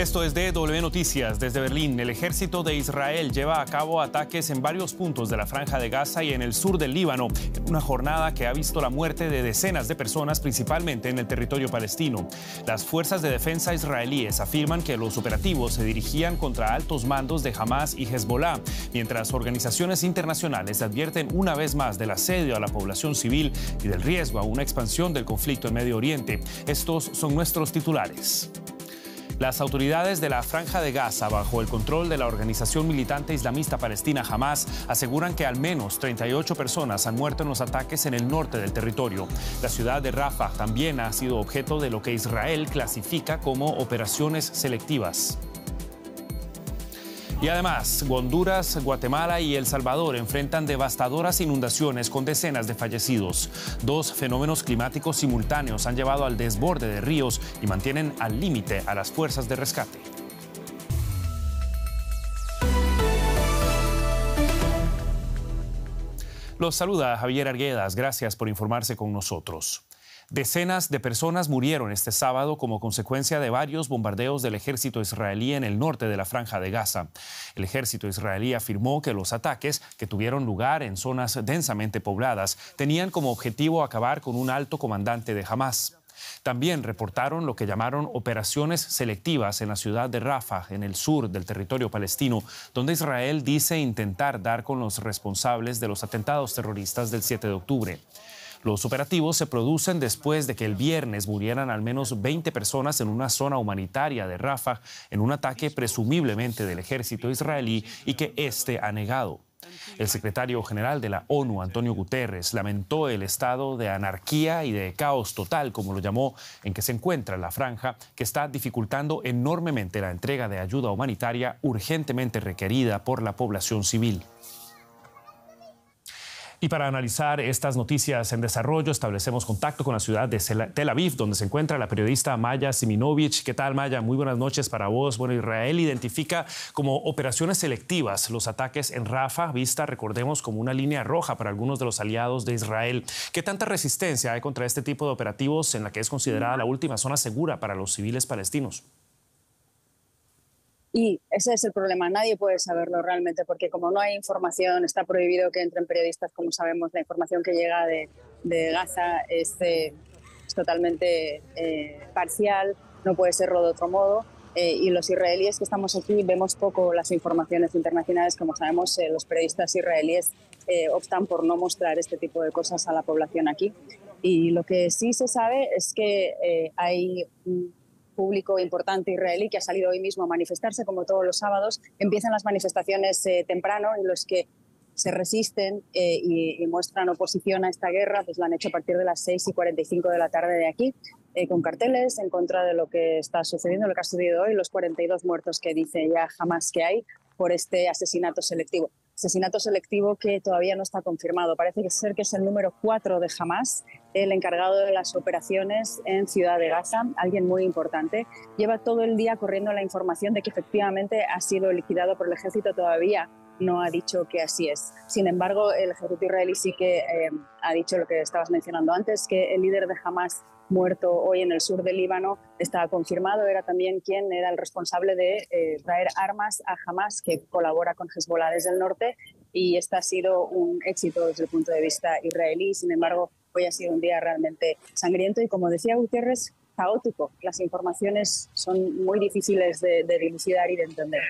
Esto es DW Noticias. Desde Berlín, el ejército de Israel lleva a cabo ataques en varios puntos de la franja de Gaza y en el sur del Líbano, en una jornada que ha visto la muerte de decenas de personas, principalmente en el territorio palestino. Las fuerzas de defensa israelíes afirman que los operativos se dirigían contra altos mandos de Hamas y Hezbollah, mientras organizaciones internacionales advierten una vez más del asedio a la población civil y del riesgo a una expansión del conflicto en Medio Oriente. Estos son nuestros titulares. Las autoridades de la Franja de Gaza, bajo el control de la organización militante islamista palestina Hamas, aseguran que al menos 38 personas han muerto en los ataques en el norte del territorio. La ciudad de Rafah también ha sido objeto de lo que Israel clasifica como operaciones selectivas. Y además, Honduras, Guatemala y El Salvador enfrentan devastadoras inundaciones con decenas de fallecidos. Dos fenómenos climáticos simultáneos han llevado al desborde de ríos y mantienen al límite a las fuerzas de rescate. Los saluda Javier Arguedas. Gracias por informarse con nosotros. Decenas de personas murieron este sábado como consecuencia de varios bombardeos del ejército israelí en el norte de la franja de Gaza. El ejército israelí afirmó que los ataques que tuvieron lugar en zonas densamente pobladas tenían como objetivo acabar con un alto comandante de Hamas. También reportaron lo que llamaron operaciones selectivas en la ciudad de Rafah, en el sur del territorio palestino, donde Israel dice intentar dar con los responsables de los atentados terroristas del 7 de octubre. Los operativos se producen después de que el viernes murieran al menos 20 personas en una zona humanitaria de Rafah en un ataque presumiblemente del ejército israelí y que éste ha negado. El secretario general de la ONU, Antonio Guterres, lamentó el estado de anarquía y de caos total, como lo llamó, en que se encuentra la franja, que está dificultando enormemente la entrega de ayuda humanitaria urgentemente requerida por la población civil. Y para analizar estas noticias en desarrollo, establecemos contacto con la ciudad de Tel Aviv, donde se encuentra la periodista Maya Siminovich. ¿Qué tal, Maya? Muy buenas noches para vos. Bueno, Israel identifica como operaciones selectivas los ataques en Rafa, vista, recordemos, como una línea roja para algunos de los aliados de Israel. ¿Qué tanta resistencia hay contra este tipo de operativos en la que es considerada la última zona segura para los civiles palestinos? Y ese es el problema, nadie puede saberlo realmente, porque como no hay información, está prohibido que entren periodistas, como sabemos, la información que llega de, Gaza es, eh, totalmente eh, parcial, no puede serlo de otro modo. Eh, y los israelíes que estamos aquí vemos poco las informaciones internacionales, como sabemos, los periodistas israelíes optan por no mostrar este tipo de cosas a la población aquí. Y lo que sí se sabe es que hay público importante israelí que ha salido hoy mismo a manifestarse, como todos los sábados. Empiezan las manifestaciones eh, temprano en los que se resisten eh, y, muestran oposición a esta guerra, pues la han hecho a partir de las 6 y 45 de la tarde de aquí, eh, con carteles en contra de lo que está sucediendo, lo que ha sucedido hoy, los 42 muertos que dice ya jamás que hay por este asesinato selectivo. Asesinato selectivo que todavía no está confirmado. Parece ser que es el número 4 de jamás el encargado de las operaciones en Ciudad de Gaza, alguien muy importante. Lleva todo el día corriendo la información de que efectivamente ha sido liquidado por el ejército todavía. No ha dicho que así es. Sin embargo, el ejército israelí sí que eh, ha dicho lo que estabas mencionando antes, que el líder de Hamas muerto hoy en el sur del Líbano estaba confirmado. Era también quien era el responsable de eh, traer armas a Hamas, que colabora con Hezbollah desde el norte, y este ha sido un éxito desde el punto de vista israelí. Sin embargo, Hoy ha sido un día realmente sangriento y como decía Gutiérrez, caótico. Las informaciones son muy difíciles de, de dilucidar y de entender.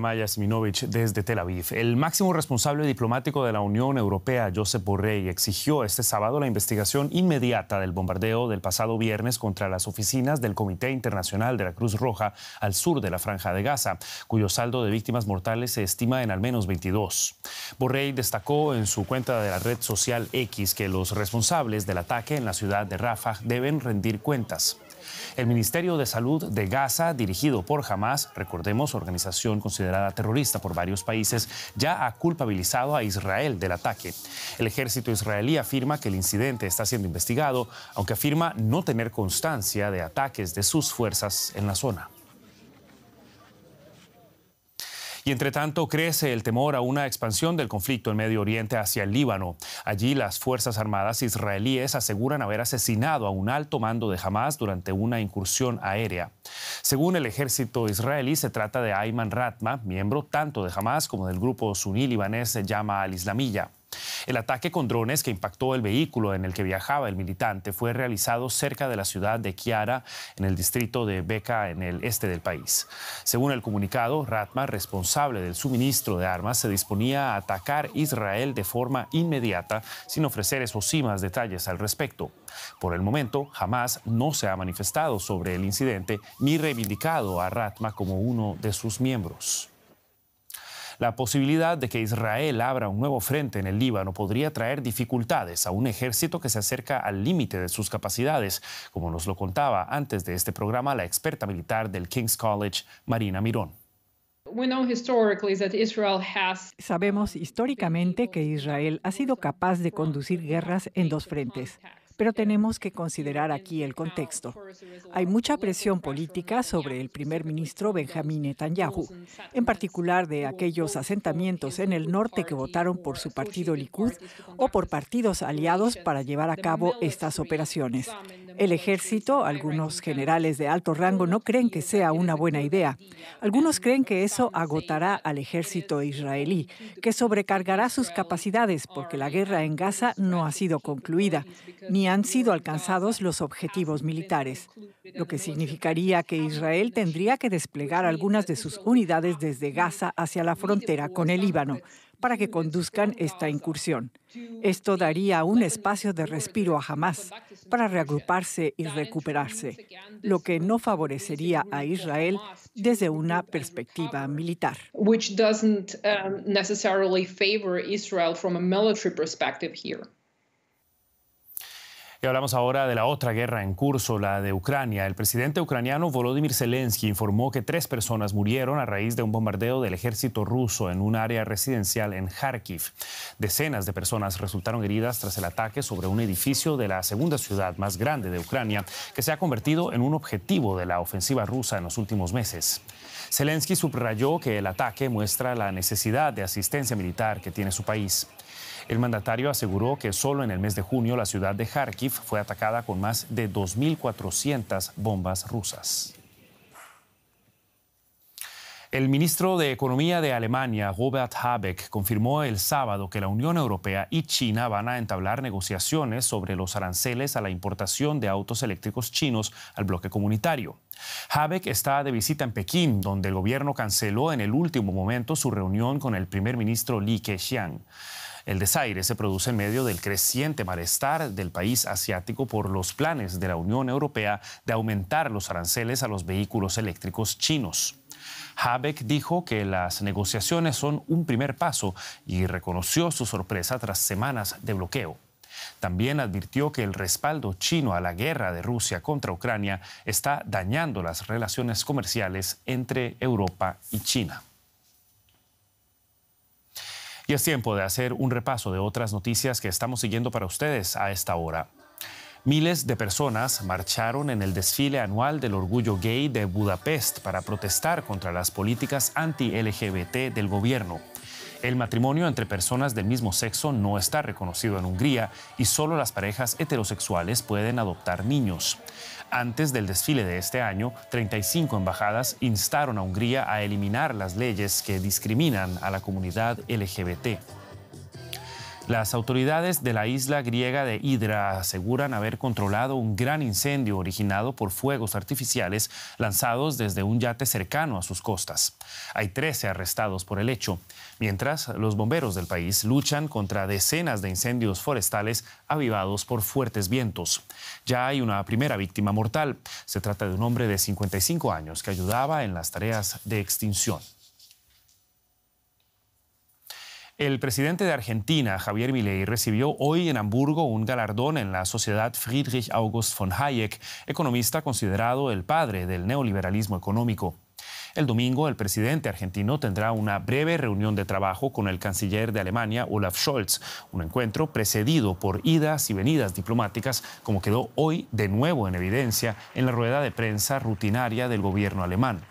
Maya Siminovich desde Tel Aviv. El máximo responsable diplomático de la Unión Europea, Josep Borrell, exigió este sábado la investigación inmediata del bombardeo del pasado viernes contra las oficinas del Comité Internacional de la Cruz Roja al sur de la Franja de Gaza, cuyo saldo de víctimas mortales se estima en al menos 22. Borrell destacó en su cuenta de la red social X que los responsables del ataque en la ciudad de Rafah deben rendir cuentas. El Ministerio de Salud de Gaza, dirigido por Hamas, recordemos, organización considerada terrorista por varios países, ya ha culpabilizado a Israel del ataque. El ejército israelí afirma que el incidente está siendo investigado, aunque afirma no tener constancia de ataques de sus fuerzas en la zona. Y entre tanto, crece el temor a una expansión del conflicto en Medio Oriente hacia el Líbano. Allí, las Fuerzas Armadas israelíes aseguran haber asesinado a un alto mando de Hamas durante una incursión aérea. Según el ejército israelí, se trata de Ayman Ratma, miembro tanto de Hamas como del grupo suní libanés Llama al Islamilla. El ataque con drones que impactó el vehículo en el que viajaba el militante fue realizado cerca de la ciudad de Kiara, en el distrito de Beca, en el este del país. Según el comunicado, Ratma, responsable del suministro de armas, se disponía a atacar Israel de forma inmediata, sin ofrecer esos más detalles al respecto. Por el momento, jamás no se ha manifestado sobre el incidente ni reivindicado a Ratma como uno de sus miembros. La posibilidad de que Israel abra un nuevo frente en el Líbano podría traer dificultades a un ejército que se acerca al límite de sus capacidades, como nos lo contaba antes de este programa la experta militar del King's College, Marina Mirón. Sabemos históricamente que Israel ha sido capaz de conducir guerras en dos frentes, pero tenemos que considerar aquí el contexto. Hay mucha presión política sobre el primer ministro Benjamín Netanyahu, en particular de aquellos asentamientos en el norte que votaron por su partido Likud o por partidos aliados para llevar a cabo estas operaciones. El ejército, algunos generales de alto rango, no creen que sea una buena idea. Algunos creen que eso agotará al ejército israelí, que sobrecargará sus capacidades porque la guerra en Gaza no ha sido concluida, ni han sido alcanzados los objetivos militares, lo que significaría que Israel tendría que desplegar algunas de sus unidades desde Gaza hacia la frontera con el Líbano para que conduzcan esta incursión. Esto daría un espacio de respiro a Hamas para reagruparse y recuperarse, lo que no favorecería a Israel desde una perspectiva militar. Um, perspective here. Y hablamos ahora de la otra guerra en curso, la de Ucrania. El presidente ucraniano Volodymyr Zelensky informó que tres personas murieron a raíz de un bombardeo del ejército ruso en un área residencial en Kharkiv. Decenas de personas resultaron heridas tras el ataque sobre un edificio de la segunda ciudad más grande de Ucrania, que se ha convertido en un objetivo de la ofensiva rusa en los últimos meses. Zelensky subrayó que el ataque muestra la necesidad de asistencia militar que tiene su país. El mandatario aseguró que solo en el mes de junio la ciudad de Kharkiv fue atacada con más de 2.400 bombas rusas. El ministro de Economía de Alemania, Robert Habeck, confirmó el sábado que la Unión Europea y China van a entablar negociaciones sobre los aranceles a la importación de autos eléctricos chinos al bloque comunitario. Habeck está de visita en Pekín, donde el gobierno canceló en el último momento su reunión con el primer ministro Li Keqiang. El desaire se produce en medio del creciente malestar del país asiático por los planes de la Unión Europea de aumentar los aranceles a los vehículos eléctricos chinos. Habeck dijo que las negociaciones son un primer paso y reconoció su sorpresa tras semanas de bloqueo. También advirtió que el respaldo chino a la guerra de Rusia contra Ucrania está dañando las relaciones comerciales entre Europa y China. Y es tiempo de hacer un repaso de otras noticias que estamos siguiendo para ustedes a esta hora. Miles de personas marcharon en el desfile anual del orgullo gay de Budapest para protestar contra las políticas anti-LGBT del gobierno. El matrimonio entre personas del mismo sexo no está reconocido en Hungría y solo las parejas heterosexuales pueden adoptar niños. Antes del desfile de este año, 35 embajadas instaron a Hungría a eliminar las leyes que discriminan a la comunidad LGBT. Las autoridades de la isla griega de Hidra aseguran haber controlado un gran incendio originado por fuegos artificiales lanzados desde un yate cercano a sus costas. Hay 13 arrestados por el hecho, mientras los bomberos del país luchan contra decenas de incendios forestales avivados por fuertes vientos. Ya hay una primera víctima mortal. Se trata de un hombre de 55 años que ayudaba en las tareas de extinción. El presidente de Argentina, Javier Milei, recibió hoy en Hamburgo un galardón en la sociedad Friedrich August von Hayek, economista considerado el padre del neoliberalismo económico. El domingo, el presidente argentino tendrá una breve reunión de trabajo con el canciller de Alemania, Olaf Scholz, un encuentro precedido por idas y venidas diplomáticas, como quedó hoy de nuevo en evidencia en la rueda de prensa rutinaria del gobierno alemán.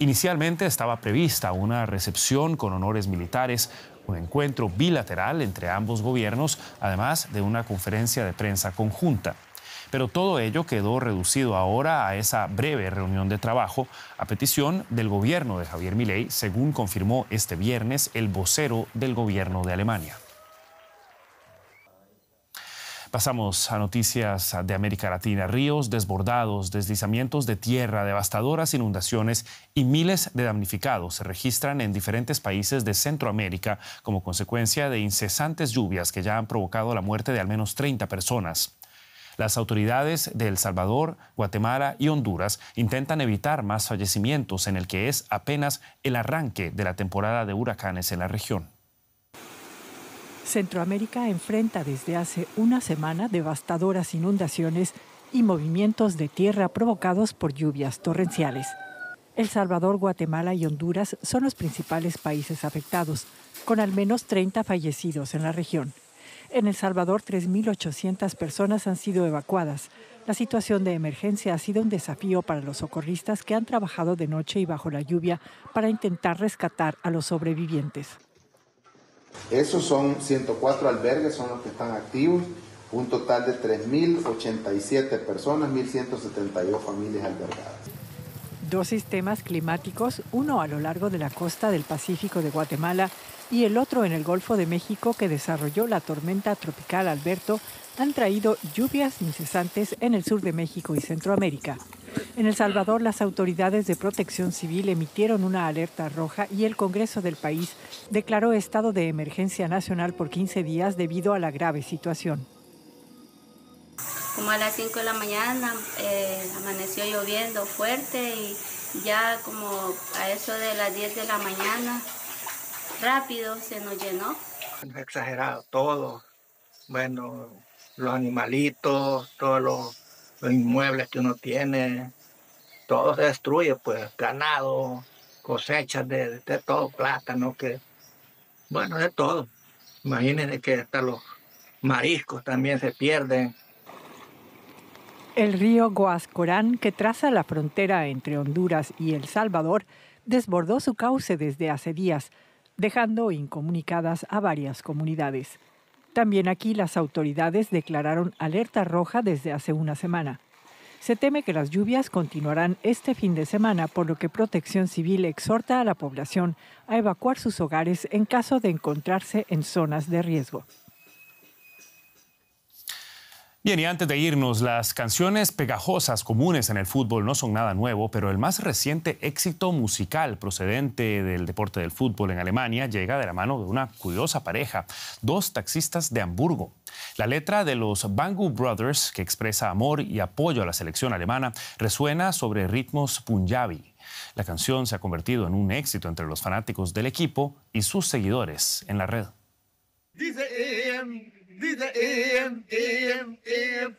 Inicialmente estaba prevista una recepción con honores militares, un encuentro bilateral entre ambos gobiernos, además de una conferencia de prensa conjunta. Pero todo ello quedó reducido ahora a esa breve reunión de trabajo a petición del gobierno de Javier Milei, según confirmó este viernes el vocero del gobierno de Alemania. Pasamos a noticias de América Latina. Ríos desbordados, deslizamientos de tierra, devastadoras inundaciones y miles de damnificados se registran en diferentes países de Centroamérica como consecuencia de incesantes lluvias que ya han provocado la muerte de al menos 30 personas. Las autoridades de El Salvador, Guatemala y Honduras intentan evitar más fallecimientos en el que es apenas el arranque de la temporada de huracanes en la región. Centroamérica enfrenta desde hace una semana devastadoras inundaciones y movimientos de tierra provocados por lluvias torrenciales. El Salvador, Guatemala y Honduras son los principales países afectados, con al menos 30 fallecidos en la región. En El Salvador, 3.800 personas han sido evacuadas. La situación de emergencia ha sido un desafío para los socorristas que han trabajado de noche y bajo la lluvia para intentar rescatar a los sobrevivientes. Esos son 104 albergues, son los que están activos, un total de 3.087 personas, 1.172 familias albergadas. Dos sistemas climáticos, uno a lo largo de la costa del Pacífico de Guatemala y el otro en el Golfo de México que desarrolló la tormenta tropical Alberto, han traído lluvias incesantes en el sur de México y Centroamérica. En El Salvador, las autoridades de protección civil emitieron una alerta roja y el Congreso del país declaró estado de emergencia nacional por 15 días debido a la grave situación. Como a las 5 de la mañana eh, amaneció lloviendo fuerte y ya como a eso de las 10 de la mañana rápido se nos llenó. Exagerado, todo. Bueno, los animalitos, todos los, los inmuebles que uno tiene, todo se destruye, pues ganado, cosechas de, todo, plátano, que, bueno, de todo. Imagínense que hasta los mariscos también se pierden. El río Guascorán, que traza la frontera entre Honduras y El Salvador, desbordó su cauce desde hace días, dejando incomunicadas a varias comunidades. También aquí las autoridades declararon alerta roja desde hace una semana. Se teme que las lluvias continuarán este fin de semana, por lo que Protección Civil exhorta a la población a evacuar sus hogares en caso de encontrarse en zonas de riesgo. Bien, y antes de irnos, las canciones pegajosas comunes en el fútbol no son nada nuevo, pero el más reciente éxito musical procedente del deporte del fútbol en Alemania llega de la mano de una curiosa pareja, dos taxistas de Hamburgo. La letra de los Bangu Brothers, que expresa amor y apoyo a la selección alemana, resuena sobre ritmos punjabi. La canción se ha convertido en un éxito entre los fanáticos del equipo y sus seguidores en la red. Em, em, em,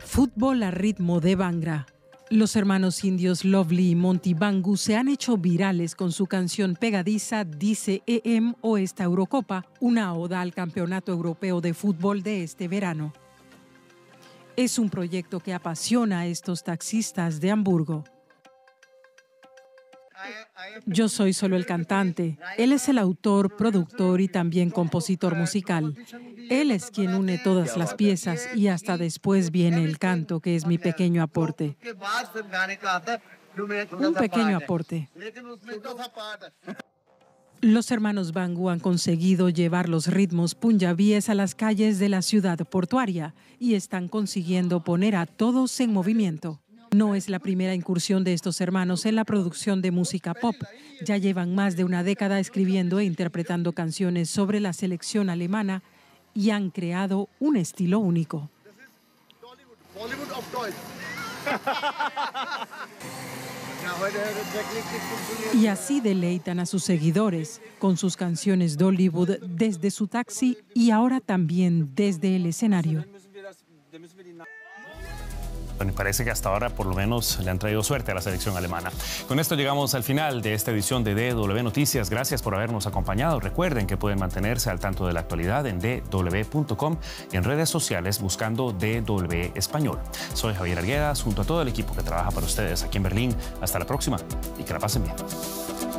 Fútbol a ritmo de Bangra. Los hermanos indios Lovely y Monty Bangu se han hecho virales con su canción pegadiza Dice EM o esta Eurocopa, una oda al Campeonato Europeo de Fútbol de este verano. Es un proyecto que apasiona a estos taxistas de Hamburgo. Yo soy solo el cantante. Él es el autor, productor y también compositor musical. Él es quien une todas las piezas y hasta después viene el canto, que es mi pequeño aporte. Un pequeño aporte. Los hermanos Bangu han conseguido llevar los ritmos punjabíes a las calles de la ciudad portuaria y están consiguiendo poner a todos en movimiento. No es la primera incursión de estos hermanos en la producción de música pop. Ya llevan más de una década escribiendo e interpretando canciones sobre la selección alemana y han creado un estilo único. Y así deleitan a sus seguidores con sus canciones Hollywood desde su taxi y ahora también desde el escenario me parece que hasta ahora por lo menos le han traído suerte a la selección alemana. Con esto llegamos al final de esta edición de DW Noticias. Gracias por habernos acompañado. Recuerden que pueden mantenerse al tanto de la actualidad en dw.com y en redes sociales buscando DW Español. Soy Javier Arguedas junto a todo el equipo que trabaja para ustedes aquí en Berlín. Hasta la próxima y que la pasen bien.